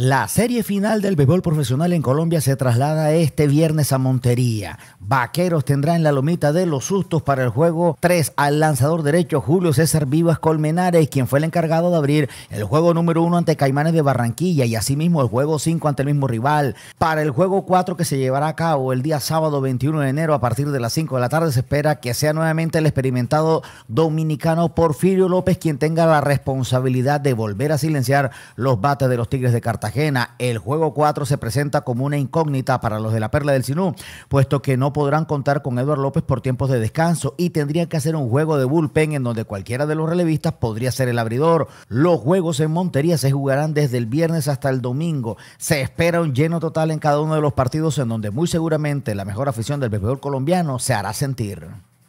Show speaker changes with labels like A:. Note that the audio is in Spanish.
A: La serie final del béisbol profesional en Colombia se traslada este viernes a Montería. Vaqueros tendrá en la lomita de los sustos para el juego 3 al lanzador derecho Julio César Vivas Colmenares, quien fue el encargado de abrir el juego número 1 ante Caimanes de Barranquilla y asimismo el juego 5 ante el mismo rival. Para el juego 4 que se llevará a cabo el día sábado 21 de enero a partir de las 5 de la tarde se espera que sea nuevamente el experimentado dominicano Porfirio López quien tenga la responsabilidad de volver a silenciar los bates de los Tigres de Cartagena el juego 4 se presenta como una incógnita para los de la Perla del Sinú, puesto que no podrán contar con Eduardo López por tiempos de descanso y tendrían que hacer un juego de bullpen en donde cualquiera de los relevistas podría ser el abridor. Los juegos en Montería se jugarán desde el viernes hasta el domingo. Se espera un lleno total en cada uno de los partidos en donde muy seguramente la mejor afición del béisbol colombiano se hará sentir.